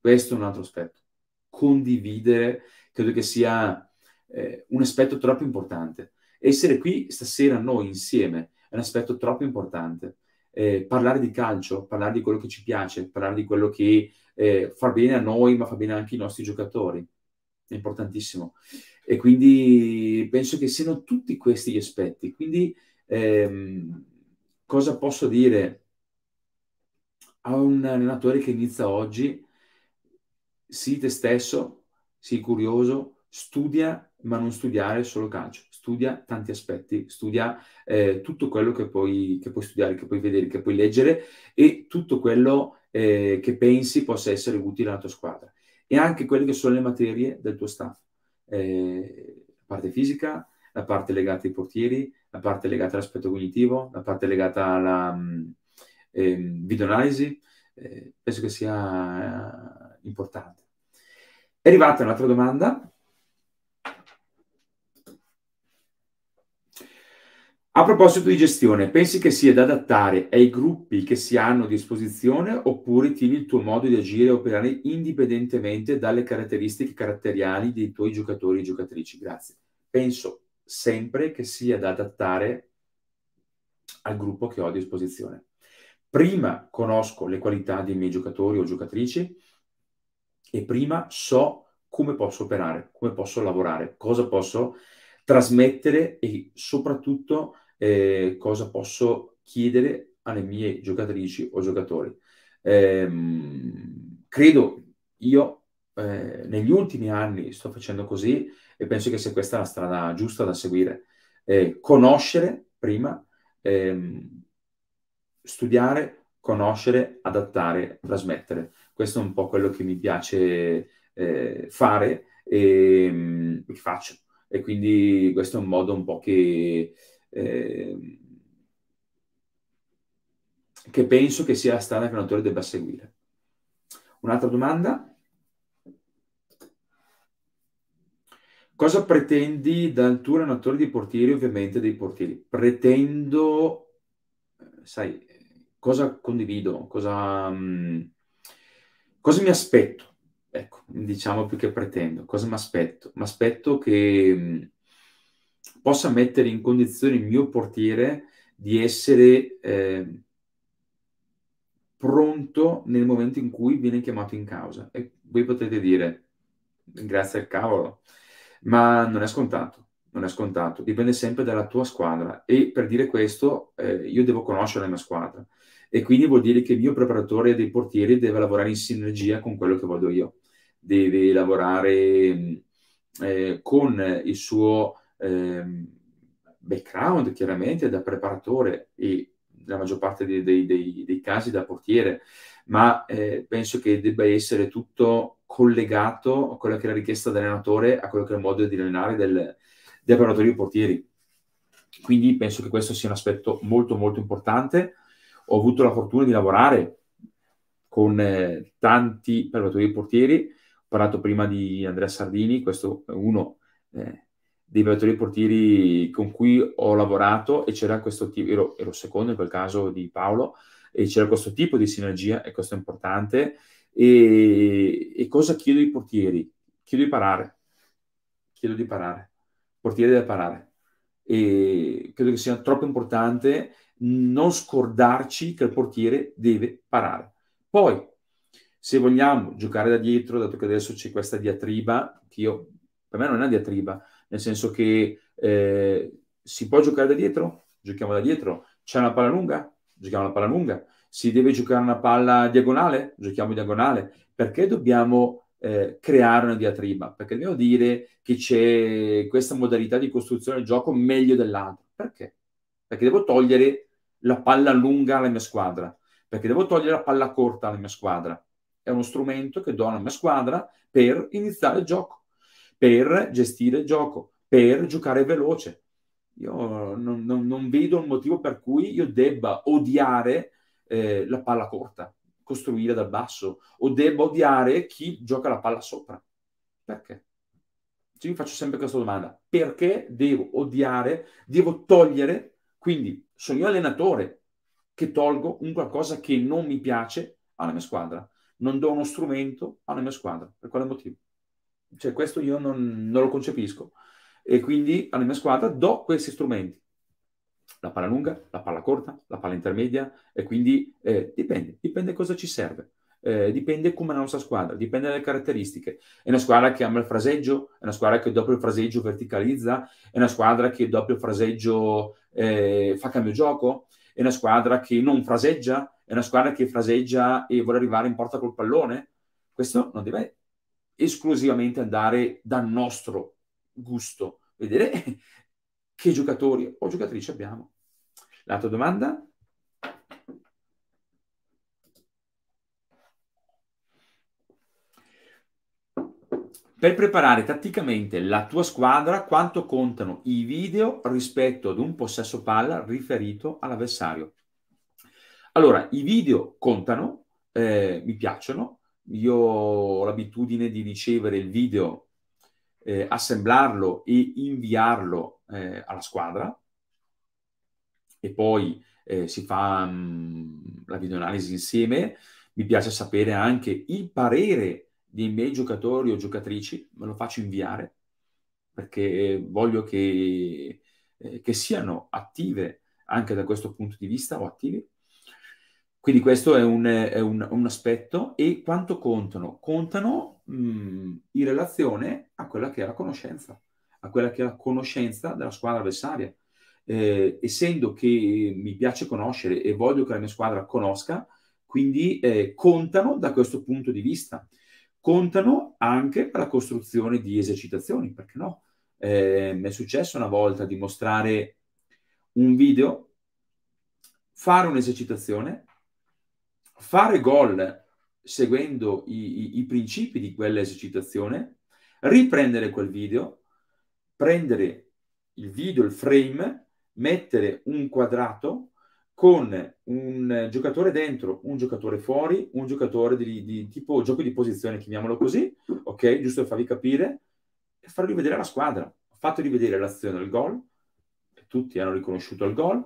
questo è un altro aspetto, condividere credo che sia eh, un aspetto troppo importante. Essere qui stasera noi insieme è un aspetto troppo importante. Eh, parlare di calcio, parlare di quello che ci piace, parlare di quello che eh, fa bene a noi, ma fa bene anche ai nostri giocatori. È importantissimo. E quindi penso che siano tutti questi gli aspetti. Quindi Ehm, cosa posso dire a un allenatore che inizia oggi? Sii te stesso, sii curioso, studia, ma non studiare solo calcio, studia tanti aspetti, studia eh, tutto quello che puoi, che puoi, studiare, che puoi vedere, che puoi leggere e tutto quello eh, che pensi possa essere utile alla tua squadra e anche quelle che sono le materie del tuo staff, eh, la parte fisica, la parte legata ai portieri, la parte legata all'aspetto cognitivo, la parte legata alla mh, mm, eh, videoanalisi, eh, penso che sia eh, importante. È arrivata un'altra domanda. A proposito di gestione, pensi che sia da adattare ai gruppi che si hanno a disposizione oppure tieni il tuo modo di agire e operare indipendentemente dalle caratteristiche caratteriali dei tuoi giocatori e giocatrici? Grazie. Penso sempre che sia da adattare al gruppo che ho a disposizione. Prima conosco le qualità dei miei giocatori o giocatrici e prima so come posso operare, come posso lavorare, cosa posso trasmettere e soprattutto eh, cosa posso chiedere alle mie giocatrici o giocatori. Eh, credo io eh, negli ultimi anni sto facendo così e penso che sia questa la strada giusta da seguire. Eh, conoscere prima, ehm, studiare, conoscere, adattare, trasmettere. Questo è un po' quello che mi piace eh, fare e mh, mm, faccio. E quindi questo è un modo un po' che... Eh, che penso che sia la strada che un autore debba seguire. Un'altra domanda? Cosa pretendi dal tuo allenatore di portieri, ovviamente dei portieri? Pretendo, sai, cosa condivido, cosa, mm, cosa mi aspetto? Ecco, diciamo più che pretendo, cosa mi aspetto? Mi aspetto che mm, possa mettere in condizione il mio portiere di essere eh, pronto nel momento in cui viene chiamato in causa. E voi potete dire, grazie al cavolo, ma non è scontato, non è scontato, dipende sempre dalla tua squadra e per dire questo eh, io devo conoscere la mia squadra e quindi vuol dire che il mio preparatore dei portieri deve lavorare in sinergia con quello che voglio io, deve lavorare mm, eh, con il suo eh, background chiaramente da preparatore e la maggior parte dei, dei, dei, dei casi da portiere, ma eh, penso che debba essere tutto collegato a quella che è la richiesta dell'allenatore, a quello che è il modo di allenare del, dei operatori portieri. Quindi penso che questo sia un aspetto molto molto importante. Ho avuto la fortuna di lavorare con eh, tanti preparatori portieri. Ho parlato prima di Andrea Sardini, questo è uno eh, dei preparatori portieri con cui ho lavorato e c'era questo tipo, ero, ero secondo in quel caso di Paolo, e c'era questo tipo di sinergia e questo è importante. E, e cosa chiedo ai portieri? Chiedo di parare. Chiedo di parare. Il portiere deve parare. E credo che sia troppo importante non scordarci che il portiere deve parare. Poi, se vogliamo giocare da dietro, dato che adesso c'è questa diatriba, che io, per me non è una diatriba, nel senso che eh, si può giocare da dietro, giochiamo da dietro, c'è una palla lunga, giochiamo la palla lunga, si deve giocare una palla diagonale? Giochiamo diagonale. Perché dobbiamo eh, creare una diatriba? Perché dobbiamo dire che c'è questa modalità di costruzione del gioco meglio dell'altra? Perché? Perché devo togliere la palla lunga alla mia squadra? Perché devo togliere la palla corta alla mia squadra? È uno strumento che do alla mia squadra per iniziare il gioco, per gestire il gioco, per giocare veloce. Io non, non, non, vedo un motivo per cui io debba odiare eh, la palla corta, costruire dal basso, o debba odiare chi gioca la palla sopra. Perché? Cioè, io faccio sempre questa domanda. Perché devo odiare, devo togliere? Quindi sono io allenatore che tolgo un qualcosa che non mi piace alla mia squadra. Non do uno strumento alla mia squadra. Per quale motivo? Cioè, questo io non, non lo concepisco. E quindi alla mia squadra do questi strumenti la palla lunga, la palla corta, la palla intermedia e quindi eh, dipende, dipende cosa ci serve. Eh, dipende come la nostra squadra, dipende dalle caratteristiche. È una squadra che ama il fraseggio, è una squadra che dopo il fraseggio verticalizza, è una squadra che dopo il fraseggio eh, fa cambio gioco, è una squadra che non fraseggia, è una squadra che fraseggia e vuole arrivare in porta col pallone. Questo non deve esclusivamente andare dal nostro gusto, vedere che giocatori o giocatrici abbiamo. L'altra domanda? Per preparare tatticamente la tua squadra, quanto contano i video rispetto ad un possesso palla riferito all'avversario? Allora, i video contano, eh, mi piacciono, io ho l'abitudine di ricevere il video eh, assemblarlo e inviarlo eh, alla squadra e poi eh, si fa mh, mm, la videoanalisi insieme. Mi piace sapere anche il parere dei miei giocatori o giocatrici, me lo faccio inviare perché voglio che, eh, che siano attive anche da questo punto di vista o attivi. Quindi questo è un, è un, un aspetto e quanto contano? Contano mh, mm, in relazione a quella che è la conoscenza, a quella che è la conoscenza della squadra avversaria. Eh, essendo che mi piace conoscere e voglio che la mia squadra conosca, quindi eh, contano da questo punto di vista. Contano anche per la costruzione di esercitazioni, perché no? Eh, mi è successo una volta di mostrare un video, fare un'esercitazione, fare gol seguendo i, i, i principi di quell'esercitazione, riprendere quel video, prendere il video, il frame, mettere un quadrato con un giocatore dentro, un giocatore fuori, un giocatore di, di tipo gioco di posizione, chiamiamolo così, ok? Giusto per farvi capire, e farvi vedere la squadra. Fateli vedere l'azione del gol, tutti hanno riconosciuto il gol,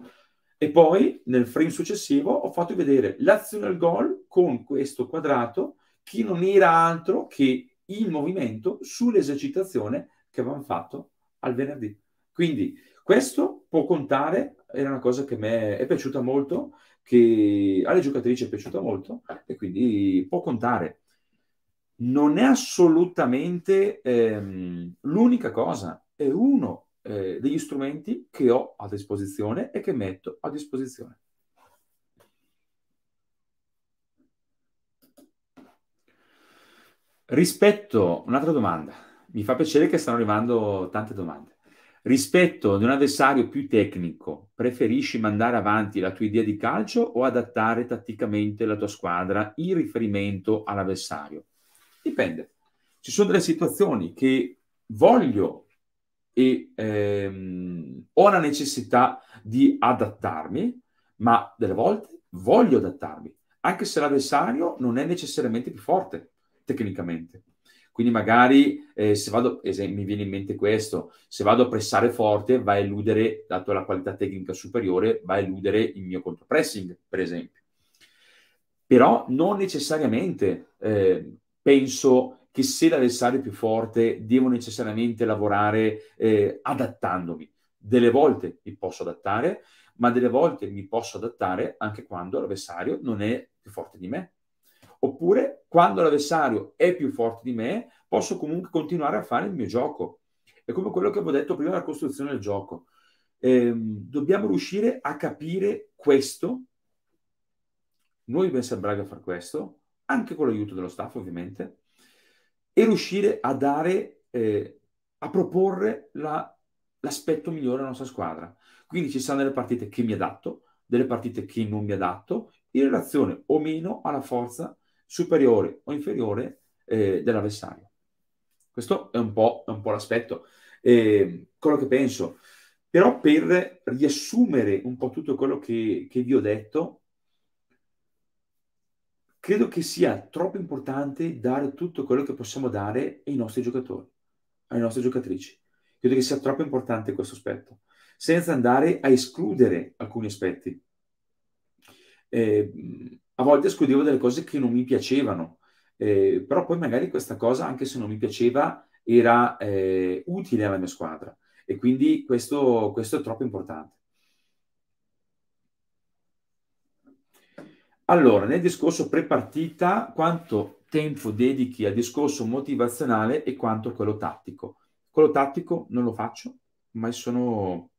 e poi nel frame successivo ho fatto vedere l'azione al gol con questo quadrato che non era altro che il movimento sull'esercitazione che avevamo fatto al venerdì. Quindi questo può contare, era una cosa che a me è piaciuta molto, che alle giocatrici è piaciuta molto e quindi può contare. Non è assolutamente ehm, l'unica cosa, è uno eh, degli strumenti che ho a disposizione e che metto a disposizione. Rispetto, un'altra domanda, mi fa piacere che stanno arrivando tante domande. Rispetto ad un avversario più tecnico, preferisci mandare avanti la tua idea di calcio o adattare tatticamente la tua squadra in riferimento all'avversario? Dipende. Ci sono delle situazioni che voglio e ehm, ho la necessità di adattarmi, ma delle volte voglio adattarmi, anche se l'avversario non è necessariamente più forte tecnicamente. Quindi magari eh, se vado, esempio, mi viene in mente questo, se vado a pressare forte va a eludere, dato la qualità tecnica superiore, va a eludere il mio contropressing, per esempio. Però non necessariamente eh, penso che se l'avversario è più forte devo necessariamente lavorare eh, adattandomi. Delle volte mi posso adattare, ma delle volte mi posso adattare anche quando l'avversario non è più forte di me. Oppure quando l'avversario è più forte di me, posso comunque continuare a fare il mio gioco. È come quello che avevo detto prima della costruzione del gioco. Eh, dobbiamo riuscire a capire questo. Noi dobbiamo essere bravi a fare questo, anche con l'aiuto dello staff ovviamente, e riuscire a dare, eh, a proporre la, l'aspetto migliore alla nostra squadra. Quindi ci saranno delle partite che mi adatto, delle partite che non mi adatto, in relazione o meno alla forza superiore o inferiore eh, dell'avversario. Questo è un po', è un po l'aspetto, eh, quello che penso. Però per riassumere un po' tutto quello che, che vi ho detto, credo che sia troppo importante dare tutto quello che possiamo dare ai nostri giocatori, alle nostre giocatrici. Credo che sia troppo importante questo aspetto, senza andare a escludere alcuni aspetti. Eh, a volte escludevo delle cose che non mi piacevano, eh, però poi magari questa cosa, anche se non mi piaceva, era eh, utile alla mia squadra e quindi questo, questo è troppo importante. Allora, nel discorso pre-partita, quanto tempo dedichi al discorso motivazionale e quanto a quello tattico? Quello tattico non lo faccio, ma sono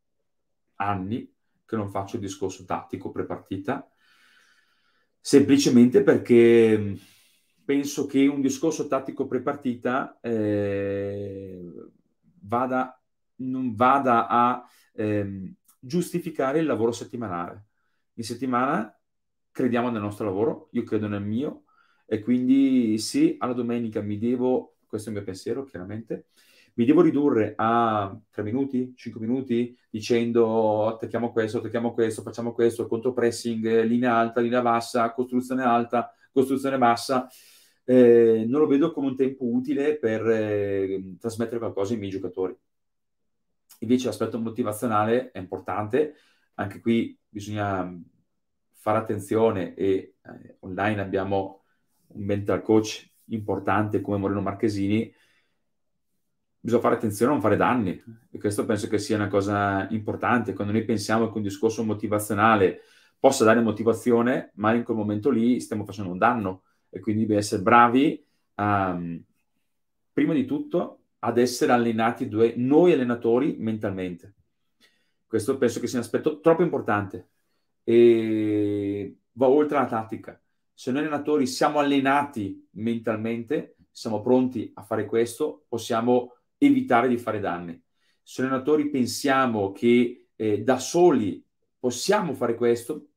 anni che non faccio il discorso tattico pre-partita, semplicemente perché mm, penso che un discorso tattico prepartita eh, vada, non vada a eh, giustificare il lavoro settimanale. In settimana crediamo nel nostro lavoro, io credo nel mio e quindi sì, alla domenica mi devo, questo è il mio pensiero chiaramente, mi devo ridurre a tre minuti, cinque minuti dicendo attacchiamo questo, attacchiamo questo, facciamo questo, contropressing, linea alta, linea bassa, costruzione alta, costruzione bassa. Eh, non lo vedo come un tempo utile per eh, trasmettere qualcosa ai miei giocatori. Invece l'aspetto motivazionale è importante, anche qui bisogna fare attenzione e eh, online abbiamo un mental coach importante come Moreno Marchesini, bisogna fare attenzione a non fare danni. E questo penso che sia una cosa importante. Quando noi pensiamo che un discorso motivazionale possa dare motivazione, ma in quel momento lì stiamo facendo un danno. E quindi bisogna essere bravi, um, prima di tutto, ad essere allenati due, noi allenatori mentalmente. Questo penso che sia un aspetto troppo importante e va oltre la tattica. Se noi allenatori siamo allenati mentalmente, siamo pronti a fare questo, possiamo evitare di fare danni. Se noi allenatori pensiamo che eh, da soli possiamo fare questo,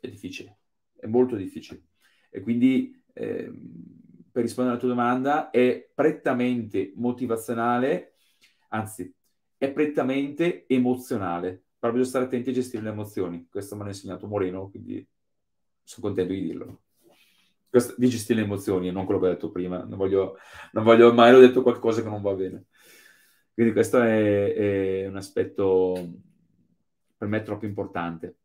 è difficile, è molto difficile. E quindi eh, per rispondere alla tua domanda, è prettamente motivazionale, anzi, è prettamente emozionale però bisogna stare attenti a gestire le emozioni. Questo me l'ha insegnato Moreno, quindi sono contento di dirlo. Questo, di gestire le emozioni, e non quello che ho detto prima. Non voglio, non voglio mai ho detto qualcosa che non va bene. Quindi questo è, è un aspetto per me troppo importante.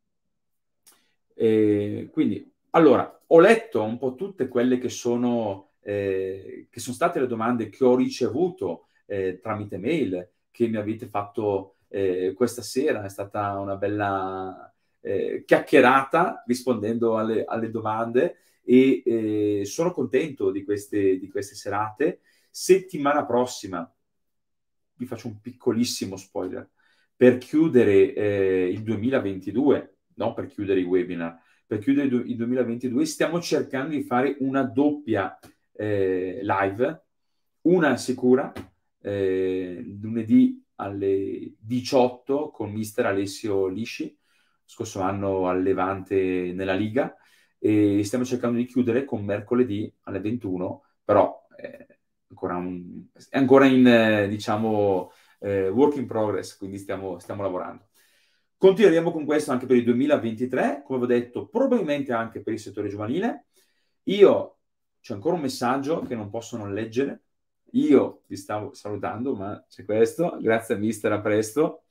E quindi, allora, ho letto un po' tutte quelle che sono, eh, che sono state le domande che ho ricevuto eh, tramite mail, che mi avete fatto eh, questa sera, è stata una bella eh, chiacchierata rispondendo alle, alle domande e eh, sono contento di queste, di queste serate. Settimana prossima, vi faccio un piccolissimo spoiler, per chiudere eh, il 2022, non per chiudere i webinar, per chiudere il 2022 stiamo cercando di fare una doppia eh, live, una sicura, eh, lunedì alle 18 con mister Alessio Lisci, scorso anno al Levante nella Liga, e stiamo cercando di chiudere con mercoledì alle 21, però è eh, ancora, un, è ancora in, eh, diciamo, eh, work in progress, quindi stiamo, stiamo lavorando. Continueremo con questo anche per il 2023, come ho detto, probabilmente anche per il settore giovanile. Io c'è ancora un messaggio che non posso non leggere, io vi stavo salutando, ma c'è questo. Grazie a mister, a presto.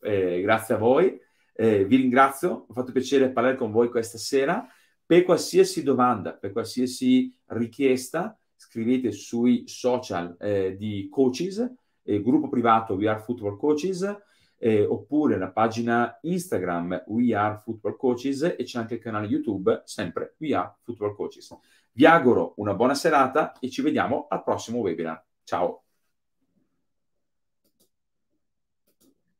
Eh, grazie a voi. Eh, vi ringrazio, mi ha fatto piacere parlare con voi questa sera. Per qualsiasi domanda, per qualsiasi richiesta, scrivete sui social eh, di Coaches, eh, gruppo privato We Are Football Coaches, eh, oppure la pagina Instagram We Are Football Coaches e c'è anche il canale YouTube, sempre We Are Football Coaches. Vi auguro una buona serata e ci vediamo al prossimo webinar. Ciao!